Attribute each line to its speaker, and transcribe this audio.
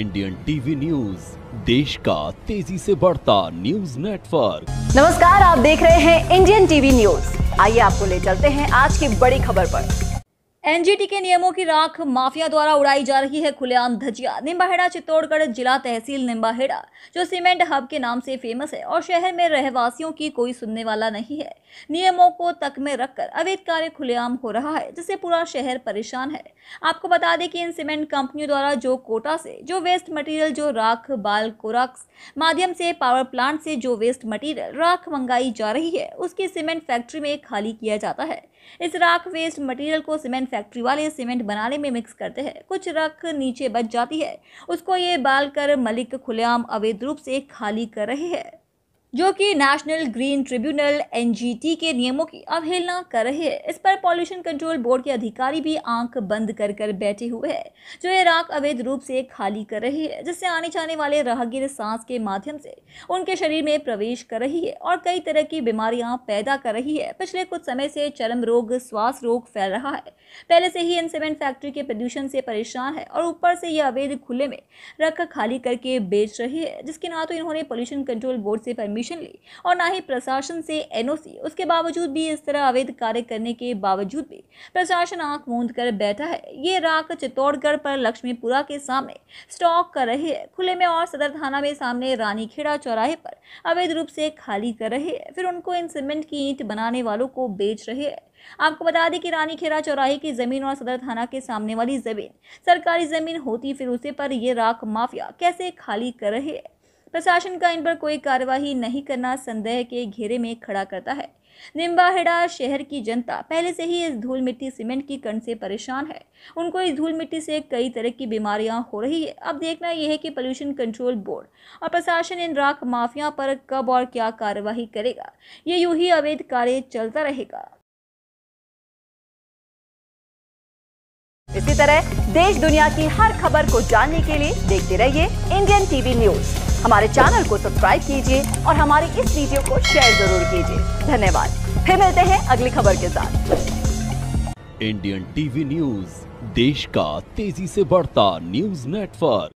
Speaker 1: Indian TV news देश का तेजी से बढ़ता न्यूज नेटवर्क नमस्कार आप देख रहे हैं इंडियन टीवी न्यूज आइए आपको ले चलते हैं आज की बड़ी खबर पर एनजीटी के नियमों की राख माफिया द्वारा उड़ाई जा रही है खुलेआम धजिया निम्बाहेड़ा चित्तौड़गढ़ जिला तहसील निम्बाहेड़ा जो सीमेंट हब के नाम से फेमस है और शहर में रहवासियों की कोई सुनने वाला नहीं है नियमों को तक में रखकर अवैध कार्य खुलेआम हो रहा है जिससे पूरा शहर परेशान है आपको बता दें कि इन सीमेंट कंपनियों द्वारा जो कोटा से जो वेस्ट मटीरियल जो राख बाल कोराक्स माध्यम से पावर प्लांट से जो वेस्ट मटीरियल राख मंगाई जा रही है उसकी सीमेंट फैक्ट्री में खाली किया जाता है इस राख वेस्ट मटीरियल को सीमेंट फैक्ट्री वाले सीमेंट बनाने में मिक्स करते हैं कुछ रख नीचे बच जाती है उसको ये बाल कर मलिक खुलेआम अवैध रूप से खाली कर रहे हैं जो कि नेशनल ग्रीन ट्रिब्यूनल एन के नियमों की अवहेलना कर रहे हैं इस पर पॉल्यूशन कंट्रोल बोर्ड के अधिकारी भी आंख बंद कर कर बैठे हुए हैं जो ये राख अवैध रूप से खाली कर रही है जिससे आने जाने वाले राहगीर सांस के माध्यम से उनके शरीर में प्रवेश कर रही है और कई तरह की बीमारियां पैदा कर रही है पिछले कुछ समय से चरम रोग श्वास रोग फैल रहा है पहले से ही इन सीमेंट फैक्ट्री के प्रदूषण से परेशान है और ऊपर से यह अवैध खुले में रख खाली करके बेच रही है जिसके ना तो इन्होंने पॉल्यूशन कंट्रोल बोर्ड से परमिशन परमिशन ली और ना ही प्रशासन से एनओसी उसके बावजूद भी इस तरह अवैध कार्य करने के बावजूद भी प्रशासन आंख मूंद कर बैठा है ये राख चित्तौड़गढ़ पर लक्ष्मीपुरा के सामने स्टॉक कर रहे है खुले में और सदर थाना में सामने रानीखेड़ा चौराहे पर अवैध रूप से खाली कर रहे हैं फिर उनको इन सीमेंट की ईंट बनाने वालों को बेच रहे हैं आपको बता दें कि रानी खेरा चौराहे की जमीन और सदर थाना के सामने वाली जमीन सरकारी जमीन होती फिर उसे पर ये राख माफिया कैसे खाली कर रहे हैं प्रशासन का इन पर कोई कार्यवाही नहीं करना संदेह के घेरे में खड़ा करता है निम्बाहेड़ा शहर की जनता पहले से ही इस धूल मिट्टी सीमेंट की कण से परेशान है उनको इस धूल मिट्टी से कई तरह की बीमारियां हो रही है अब देखना यह है कि पोल्यूशन कंट्रोल बोर्ड और प्रशासन इन राख माफिया पर कब और क्या कार्यवाही करेगा ये यूं ही अवैध कार्य चलता रहेगा इसी तरह देश दुनिया की हर खबर को जानने के लिए देखते रहिए इंडियन टीवी न्यूज़ हमारे चैनल को सब्सक्राइब कीजिए और हमारे इस वीडियो को शेयर जरूर कीजिए धन्यवाद फिर मिलते हैं अगली खबर के साथ इंडियन टीवी न्यूज देश का तेजी से बढ़ता न्यूज नेटवर्क